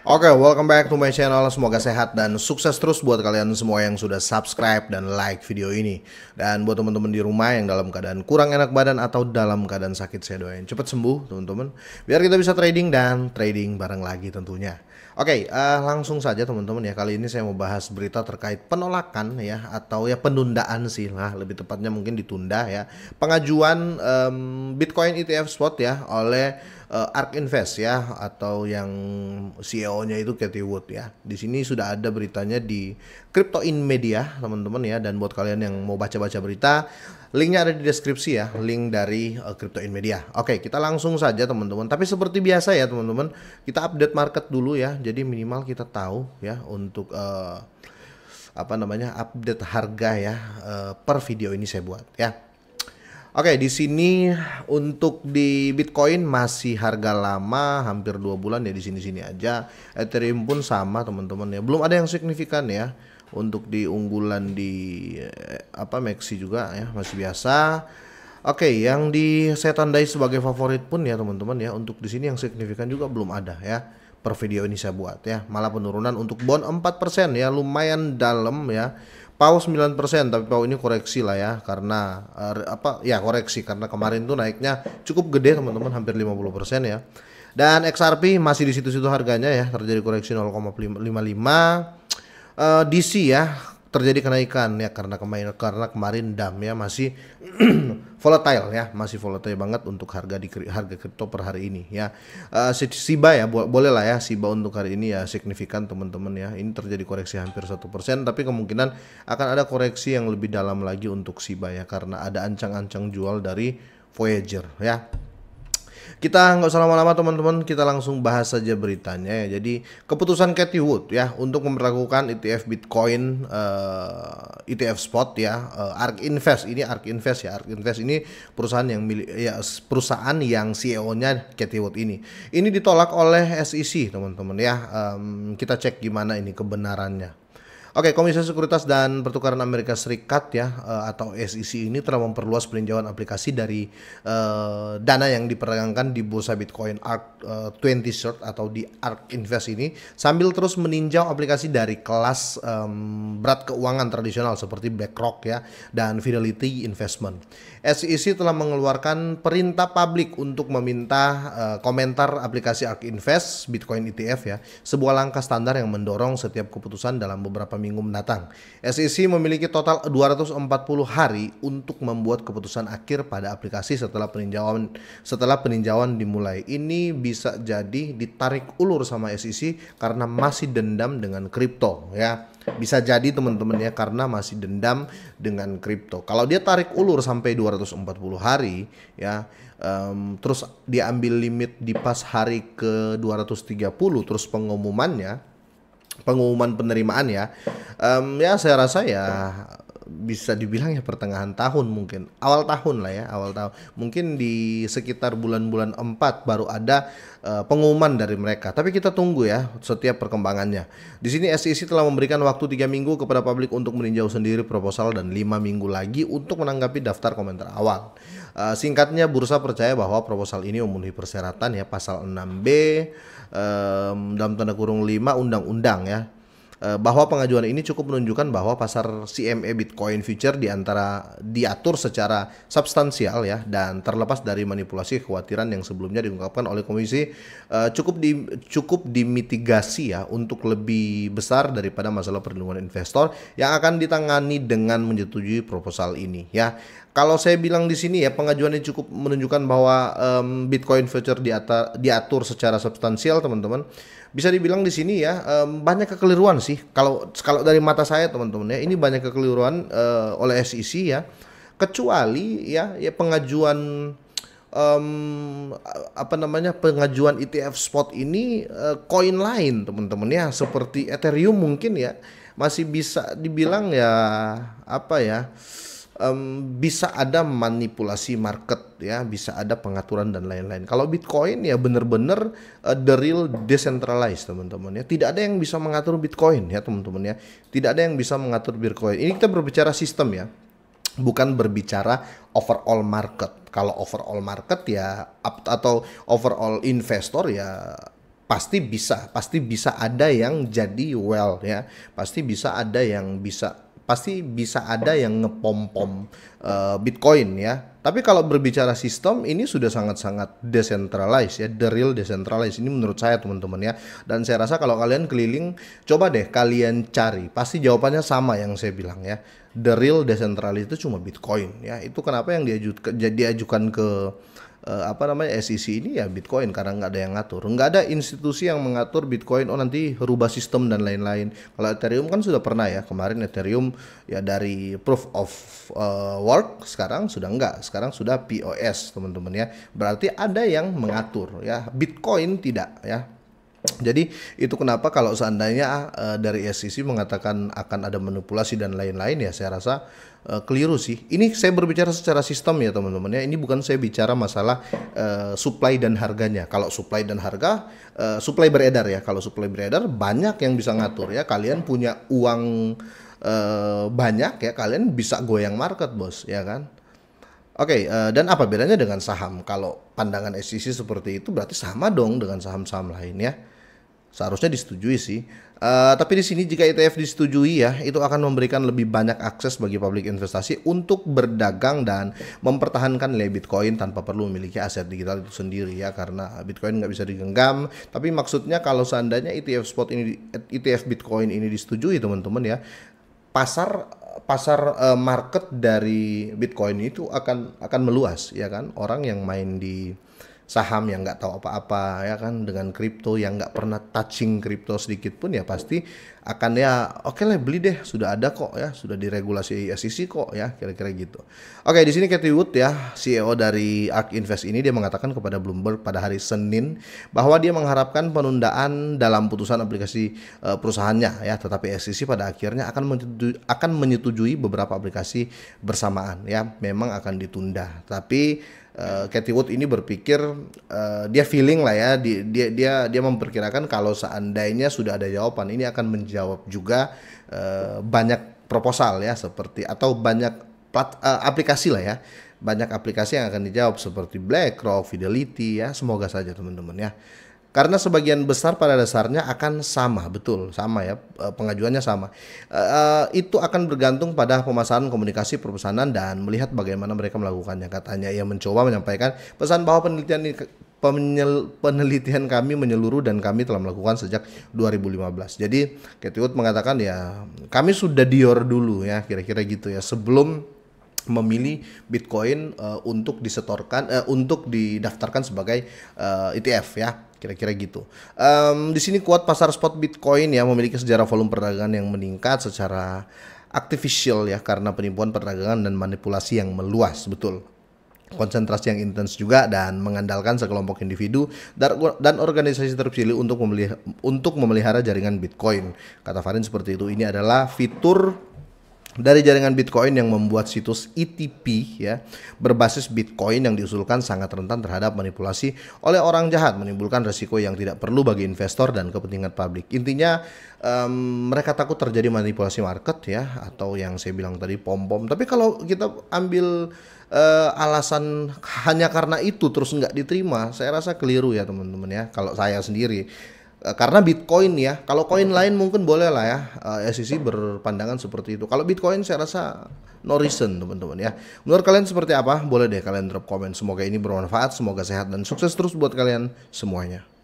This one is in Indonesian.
Oke, okay, welcome back to my channel. Semoga sehat dan sukses terus buat kalian semua yang sudah subscribe dan like video ini. Dan buat teman-teman di rumah yang dalam keadaan kurang enak badan atau dalam keadaan sakit, saya doain cepat sembuh, teman-teman. Biar kita bisa trading dan trading bareng lagi tentunya. Oke, okay, uh, eh, langsung saja teman-teman ya. Kali ini saya mau bahas berita terkait penolakan ya atau ya penundaan sih lah, lebih tepatnya mungkin ditunda ya. Pengajuan um, Bitcoin ETF spot ya oleh uh, ARK Invest ya atau yang CEO-nya itu Cathie Wood ya. Di sini sudah ada beritanya di Crypto In Media teman-teman ya dan buat kalian yang mau baca-baca berita linknya ada di deskripsi ya link dari uh, Crypto In Media. Oke kita langsung saja teman-teman. Tapi seperti biasa ya teman-teman kita update market dulu ya. Jadi minimal kita tahu ya untuk uh, apa namanya update harga ya uh, per video ini saya buat ya. Oke, di sini untuk di Bitcoin masih harga lama, hampir dua bulan ya di sini-sini aja. Ethereum pun sama teman-teman ya, belum ada yang signifikan ya. Untuk di unggulan di eh, apa Maxi juga ya masih biasa. Oke, yang di saya tandai sebagai favorit pun ya teman-teman ya. Untuk di sini yang signifikan juga belum ada ya per video ini saya buat ya. Malah penurunan untuk bond 4% ya lumayan dalam ya. Pau 9% tapi Pau ini koreksi lah ya karena uh, apa ya koreksi karena kemarin tuh naiknya cukup gede teman-teman hampir 50% ya. Dan XRP masih di situ-situ harganya ya terjadi koreksi 0,55 uh, DC ya terjadi kenaikan ya karena kemarin karena kemarin dam ya masih volatile ya masih volatile banget untuk harga di harga kripto per hari ini ya uh, eh, siba ya bo boleh lah ya siba untuk hari ini ya signifikan teman-teman ya ini terjadi koreksi hampir satu persen tapi kemungkinan akan ada koreksi yang lebih dalam lagi untuk siba ya karena ada ancang-ancang jual dari Voyager ya kita nggak usah lama-lama teman-teman, kita langsung bahas saja beritanya ya. Jadi keputusan Cathy Wood ya untuk memperlakukan ETF Bitcoin uh, eh, ETF spot ya, uh, ARK Invest ini ARK Invest ya, ARK Invest ini perusahaan yang milik ya perusahaan yang CEO-nya Cathy Wood ini. Ini ditolak oleh SEC teman-teman ya. Um, kita cek gimana ini kebenarannya. Oke, Komisi Sekuritas dan Pertukaran Amerika Serikat ya eh, atau SEC ini telah memperluas peninjauan aplikasi dari uh, dana yang diperdagangkan di bursa Bitcoin ARK uh, 20 Short atau di ARK Invest ini sambil terus meninjau aplikasi dari kelas um, berat keuangan tradisional seperti BlackRock ya dan Fidelity Investment. SEC telah mengeluarkan perintah publik untuk meminta uh, komentar aplikasi ARK Invest Bitcoin ETF ya, sebuah langkah standar yang mendorong setiap keputusan dalam beberapa minggu mendatang. SEC memiliki total 240 hari untuk membuat keputusan akhir pada aplikasi setelah peninjauan setelah peninjauan dimulai. Ini bisa jadi ditarik ulur sama SEC karena masih dendam dengan kripto ya. Bisa jadi teman-teman ya karena masih dendam dengan kripto. Kalau dia tarik ulur sampai 240 hari ya um, terus diambil limit di pas hari ke 230 terus pengumumannya pengumuman penerimaan ya. Um, ya saya rasa ya bisa dibilang ya pertengahan tahun mungkin awal tahun lah ya awal tahun mungkin di sekitar bulan-bulan 4 baru ada uh, pengumuman dari mereka tapi kita tunggu ya setiap perkembangannya di sini SEC telah memberikan waktu tiga minggu kepada publik untuk meninjau sendiri proposal dan lima minggu lagi untuk menanggapi daftar komentar awal uh, singkatnya bursa percaya bahwa proposal ini memenuhi persyaratan ya pasal 6B um, dalam tanda kurung 5 undang-undang ya Eh, bahwa pengajuan ini cukup menunjukkan bahwa pasar CME Bitcoin future diantara diatur secara substansial ya dan terlepas dari manipulasi kekhawatiran yang sebelumnya diungkapkan oleh komisi eh, cukup di cukup dimitigasi ya untuk lebih besar daripada masalah perlindungan investor yang akan ditangani dengan menyetujui proposal ini ya kalau saya bilang di sini ya pengajuan ini cukup menunjukkan bahwa um, Bitcoin future diata, diatur secara substansial teman-teman. Bisa dibilang di sini ya um, banyak kekeliruan sih. Kalau kalau dari mata saya teman-teman ya ini banyak kekeliruan uh, oleh SEC ya. Kecuali ya ya pengajuan um, apa namanya pengajuan ETF spot ini eh, koin uh, lain teman-teman ya seperti Ethereum mungkin ya masih bisa dibilang ya apa ya um, bisa ada manipulasi market ya, bisa ada pengaturan dan lain-lain. Kalau Bitcoin ya benar-benar uh, eh, the real decentralized teman-teman ya. Tidak ada yang bisa mengatur Bitcoin ya teman-teman ya. Tidak ada yang bisa mengatur Bitcoin. Ini kita berbicara sistem ya. Bukan berbicara overall market. Kalau overall market ya atau overall investor ya pasti bisa, pasti bisa ada yang jadi well ya. Pasti bisa ada yang bisa pasti bisa ada yang ngepom-pom uh, Bitcoin ya. Tapi kalau berbicara sistem ini sudah sangat-sangat decentralized ya, the real decentralized ini menurut saya teman-teman ya. Dan saya rasa kalau kalian keliling coba deh kalian cari, pasti jawabannya sama yang saya bilang ya. The real decentralized itu cuma Bitcoin ya. Itu kenapa yang diajukan ajukan ke uh, apa namanya SEC ini ya Bitcoin karena nggak ada yang ngatur nggak ada institusi yang mengatur Bitcoin oh nanti rubah sistem dan lain-lain kalau Ethereum kan sudah pernah ya kemarin Ethereum ya dari proof of uh, work sekarang sudah nggak sekarang sudah POS teman-teman ya berarti ada yang mengatur ya Bitcoin tidak ya jadi itu kenapa kalau seandainya uh, dari SEC mengatakan akan ada manipulasi dan lain-lain ya saya rasa uh, keliru sih. Ini saya berbicara secara sistem ya teman-teman ya. Ini bukan saya bicara masalah uh, supply dan harganya. Kalau supply dan harga uh, supply beredar ya. Kalau supply beredar banyak yang bisa ngatur ya. Kalian punya uang uh, banyak ya kalian bisa goyang market bos ya kan Oke, okay, uh, eh, dan apa bedanya dengan saham? Kalau pandangan SEC seperti itu berarti sama dong dengan saham-saham lain ya. Seharusnya disetujui sih. Uh, tapi di sini jika ETF disetujui ya, itu akan memberikan lebih banyak akses bagi publik investasi untuk berdagang dan mempertahankan nilai Bitcoin tanpa perlu memiliki aset digital itu sendiri ya, karena Bitcoin nggak bisa digenggam. Tapi maksudnya kalau seandainya ETF spot ini, ETF Bitcoin ini disetujui teman-teman ya, pasar pasar uh, market dari Bitcoin itu akan akan meluas ya kan orang yang main di saham yang nggak tahu apa-apa ya kan dengan kripto yang nggak pernah touching kripto sedikit pun ya pasti akan ya oke okay lah beli deh sudah ada kok ya sudah diregulasi SEC kok ya kira-kira gitu. Oke di sini Cathy Wood ya CEO dari ARK Invest ini dia mengatakan kepada Bloomberg pada hari Senin bahwa dia mengharapkan penundaan dalam putusan aplikasi uh, perusahaannya ya tetapi SEC pada akhirnya akan menyetujui, akan menyetujui beberapa aplikasi bersamaan ya memang akan ditunda tapi uh, Cathy Wood ini berpikir uh, dia feeling lah ya dia dia dia, dia memperkirakan kalau seandainya sudah ada jawaban ini akan menjawab juga uh, banyak proposal ya seperti atau banyak plat, uh, aplikasi lah ya banyak aplikasi yang akan dijawab seperti BlackRock, Fidelity ya semoga saja teman-teman ya karena sebagian besar pada dasarnya akan sama betul sama ya e, pengajuannya sama uh, itu akan bergantung pada pemasaran komunikasi perpesanan dan melihat bagaimana mereka melakukannya katanya ia mencoba menyampaikan pesan bahwa penelitian ini penelitian kami menyeluruh dan kami telah melakukan sejak 2015 jadi Ketut mengatakan ya kami sudah dior dulu ya kira-kira gitu ya sebelum memilih Bitcoin uh, untuk disetorkan uh, untuk didaftarkan sebagai uh, eh, ETF ya kira-kira gitu. Um, di sini kuat pasar spot Bitcoin ya memiliki sejarah volume perdagangan yang meningkat secara artificial ya karena penipuan perdagangan dan manipulasi yang meluas betul konsentrasi yang intens juga dan mengandalkan sekelompok individu dan organisasi terpilih untuk memelihara, untuk memelihara jaringan Bitcoin. Kata Farin seperti itu. Ini adalah fitur dari jaringan Bitcoin yang membuat situs ETP ya berbasis Bitcoin yang diusulkan sangat rentan terhadap manipulasi oleh orang jahat menimbulkan resiko yang tidak perlu bagi investor dan kepentingan publik. Intinya um, mereka takut terjadi manipulasi market ya atau yang saya bilang tadi pom-pom. Tapi kalau kita ambil uh, alasan hanya karena itu terus nggak diterima, saya rasa keliru ya teman-teman ya kalau saya sendiri Eh, karena Bitcoin ya, kalau koin lain mungkin boleh lah ya eh, SEC berpandangan seperti itu. Kalau Bitcoin saya rasa no reason teman-teman ya. Menurut kalian seperti apa? Boleh deh kalian drop komen. Semoga ini bermanfaat, semoga sehat dan sukses terus buat kalian semuanya.